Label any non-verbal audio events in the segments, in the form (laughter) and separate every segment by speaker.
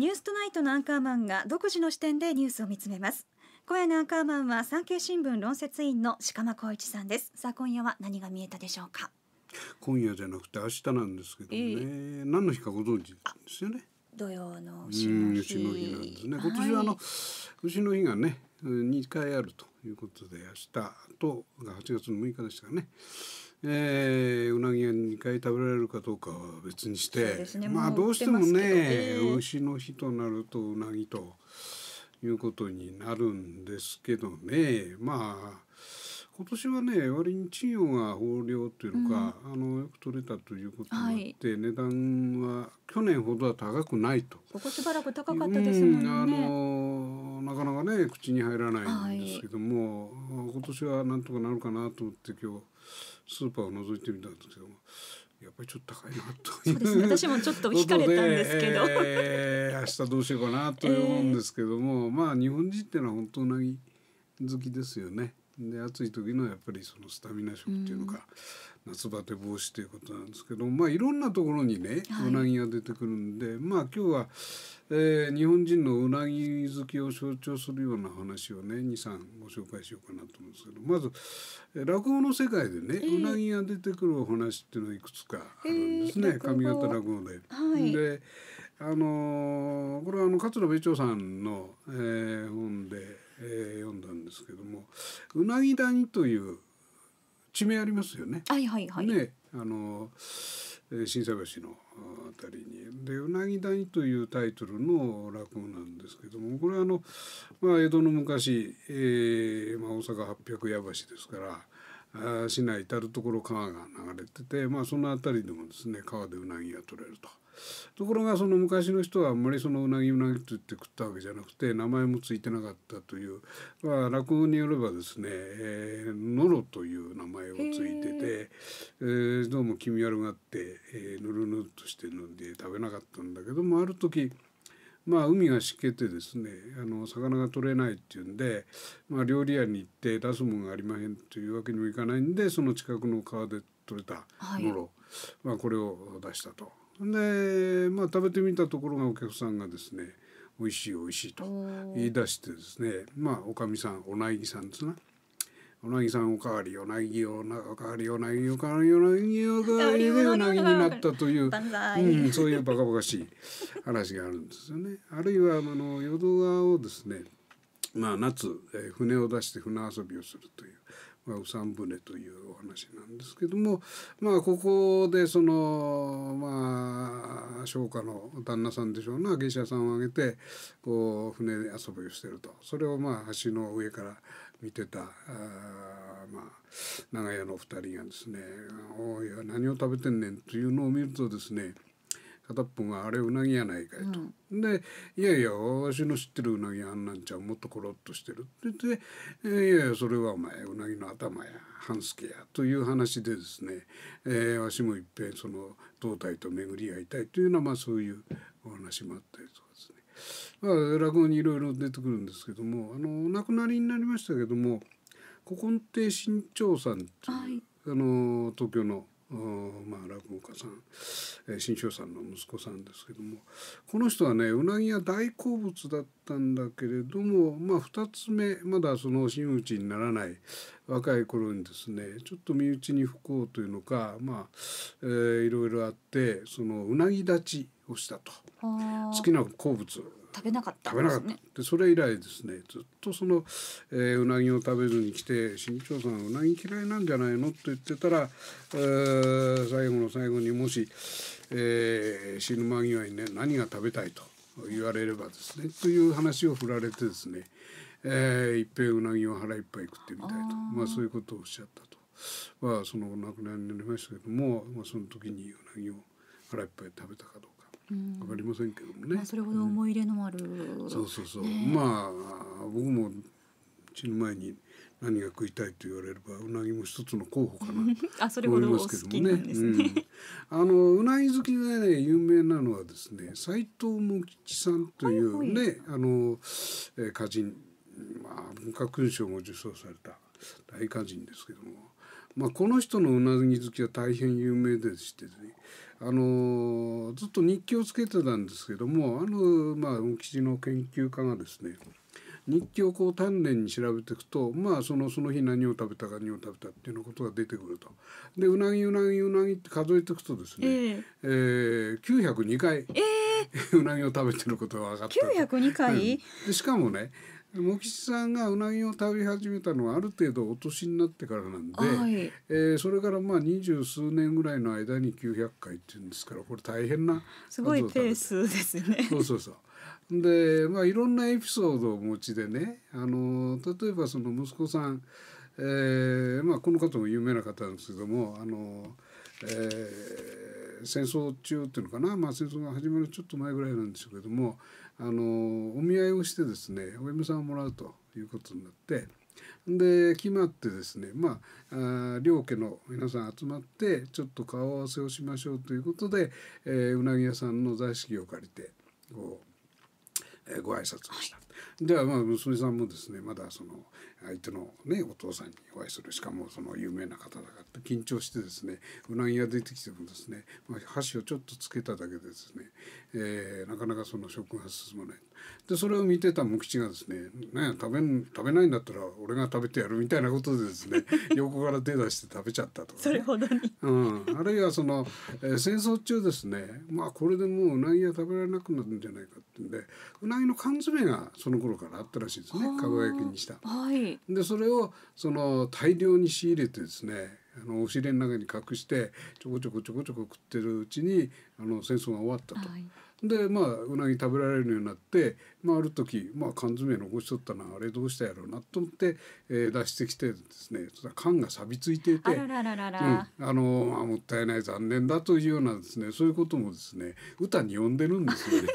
Speaker 1: ニューストナイトのアンカーマンが独自の視点でニュースを見つめます。今夜のアンカーマンは産経新聞論説委員の鹿間光一さんです。さあ今夜は何が見えたでしょうか。今夜じゃなくて明日なんですけどね。えー、何の日かご存知ですよね。土曜の丑の日。の日なんですね。今年はあの、はい、牛の日がね、2回あるということで明日とが8月の6日でしたね、えー、うなぎが2回食べられるかどうかは別にして、ね、まあどうしてもね牛の日となるとうなぎということになるんですけどねまあ今年はね割に稚魚が豊漁というか、うん、あのよく取れたということもあって、はい、値段は去年ほどは高くないと。ここしばらく高かったですもんね。うんあのなかなかね口に入らないんですけども、はい、今年はなんとかなるかなと思って今日スーパーを覗いてみたんですけども。やっぱりちょっと高いなというそうです、ね、私もちょっと引かれたんですけど、えー、明日どうしようかなと思うんですけども、えー、まあ日本人っていうのは本当うなぎ好きですよね。で暑い時のやっぱりそのスタミナ食っていうのか、夏バテ防止ということなんですけど、まあ、いろんなところにね、うなぎが出てくるんで、まあ、今日は、えー、日本人のうなぎ好きを象徴するような話をね23ご紹介しようかなと思うんですけどまず、え落語の世界でね、えー、うなぎが出てくるお話っていうのはいくつかあるんですね、えー、上方落語で。はい、であのー、これはあの桂米朝さんの、えー、本で、えー、読んだんですけども「うなぎ谷」という「地名ありますよね。はいはいはい。ね、あの震災橋のあたりにで「うなぎ谷」というタイトルの落語なんですけどもこれはあの、まあ、江戸の昔、えーまあ、大阪八百屋橋ですから市内至る所川が流れてて、まあ、その辺りでもですね川でうなぎが取れると。ところがその昔の人はあんまりそのうなぎうなぎって言って食ったわけじゃなくて名前もついてなかったという、まあ、落語によればですね「えー、のろ」という名前をついてて、えー、どうも気味悪がって、えー、ぬるぬるとして飲んで食べなかったんだけどもある時まあ、海がしけてですねあの魚が取れないっていうんで、まあ、料理屋に行って出すもんがありまへんというわけにもいかないんでその近くの川で取れたのろ、はい、まあ、これを出したと。で、まあ、食べてみたところがお客さんがですね美味しい美味しいと言い出してですねまあおかみさんお苗木さんですな、ね、おなぎさんおかわりおなぎおなおかわりおなぎおかわりおなぎおかわりでおなぎになったという、うん、そういうバカバカしい話があるんですよね。あるいはあの淀川をですねまあ、夏、え船を出して船遊びをするという。まあ、うさん船というお話なんですけども、まあ、ここでその、まあ、商家の旦那さんでしょうな芸者さんを挙げてこう船遊びをしてるとそれをまあ橋の上から見てたあ、まあ、長屋の二人がですね「おい何を食べてんねん」というのを見るとですね片っぽが「あれうなぎやないかいと」うん、で「いやいやわしの知ってるうなぎあんなんちゃんもっとコロッとしてる」って言って「いやいやそれはお前うなぎの頭や半助や」という話でですね、えー、わしもいっぺんその胴体と巡り合いたいというような、まあ、そういうお話もあったりとかですね、まあ、落語にいろいろ出てくるんですけどもあのお亡くなりになりましたけども古今亭新潮さんっていう、はい、あの東京のまあ、落語家さん新潮さんの息子さんですけどもこの人はねうなぎは大好物だったんだけれども、まあ、2つ目まだその真打ちにならない若い頃にですねちょっと身内に不幸というのか、まあえー、いろいろあってそのうなぎ立ちをしたと好きな好物食べなかった、ね、食べなかったでそれ以来ですねずっとその、えー、うなぎを食べずに来て新潮さんうなぎ嫌いなんじゃないのと言ってたら、えー、最後の最後にもし、えー、死ぬ間際にね何が食べたいと言われればですねという話を振られてですね、えー、いっぺんうなぎを腹いっぱい食ってみたいとまあ、そういうことをおっしゃったと。まあ、そのお亡くなりになりましたけども、まあ、その時にうなぎを腹いっぱい食べたかどうか。わかりませんけどもね、まあ、それほど思い入れのある、うん、そうそうそう、ね、まあ僕も死ぬ前に何が食いたいと言われればうなぎも一つの候補かな (laughs) あそれほど好ますけどもね、ねうん、あのうなぎ好きでね有名なのはですね斎藤茂吉さんというね、はいはい、あの、えー、歌人まあ文化勲章も受賞された大歌人ですけどもまあ、この人のうなぎ好きは大変有名でしてねあのずっと日記をつけてたんですけどもあの、まあ、運の研究家がですね日記をこう丹念に調べていくと、まあ、そのその日何を食べたか何を食べたっていうのことが出てくるとでうなぎうなぎうなぎって数えていくとですね、えーえー、902回、えー、(laughs) うなぎを食べてることが分かった902回、うん、でしかもね茂吉さんがうなぎを食べ始めたのはある程度お年になってからなんで、はい、えー、それからまあ二十数年ぐらいの間に900回っていうんですからこれ大変なすごいペースですね。そうそうそうでまあいろんなエピソードをお持ちでねあの例えばその息子さん、えーまあ、この方も有名な方なんですけどもあの、えー戦争中っていうのかな、まあ、戦争が始まるちょっと前ぐらいなんでしょうけどもあのお見合いをしてですねお嫁さんをもらうということになってで決まってですねまあ両家の皆さん集まってちょっと顔合わせをしましょうということで、えー、うなぎ屋さんの座敷を借りてこう。ご挨拶をした、ではまあ娘さんもですねまだその、相手の、ね、お父さんにお会いするしかもその有名な方だから緊張してですねうなぎが出てきてもですね、まあ、箸をちょっとつけただけでですね、えー、なかなかその食が進まないでそれを見てた無吉がですね「食べ食べないんだったら俺が食べてやる」みたいなことでですね (laughs) 横から手出して食べちゃったとか、ね、それほどに、うん、あるいはその、えー、戦争中ですねまあこれでもううなぎは食べられなくなるんじゃないかってんでうなぎの缶詰がその頃からあったらしいですねかば焼きにした。はいでそれをその大量に仕入れてですねあのお尻の中に隠してちょこちょこちょこちょこ食ってるうちにあの戦争が終わったと。はいでまあうなぎ食べられるようになって、まあ、ある時、まあ、缶詰残しとったなあれどうしたやろうなと思って、えー、出してきてですね缶が錆びついていてあのもったいない残念だというようなですねそういうこともですね歌に呼んでるんですよね。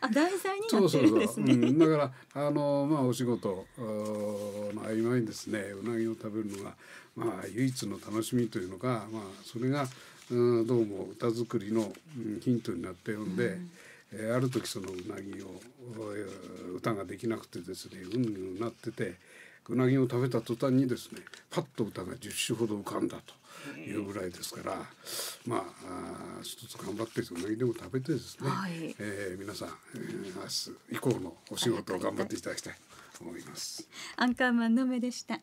Speaker 1: あ題材になってるんですね。そうそうそううん、だからあのまあお仕事の合間にですねうなぎを食べるのがまあ唯一の楽しみというのかまあそれがうんどうも歌作りのヒントになっているんで。うんえある時そのうなぎを歌ができなくてですねうんうんなっててうなぎを食べた途端にですねパッと歌が10種ほど浮かんだというぐらいですから、まああ一つ頑張ってうなぎでも食べてですね、はい、えー、皆さん、えー、明日以降のお仕事を頑張っていただきたいと思います。アンカーマンの目でした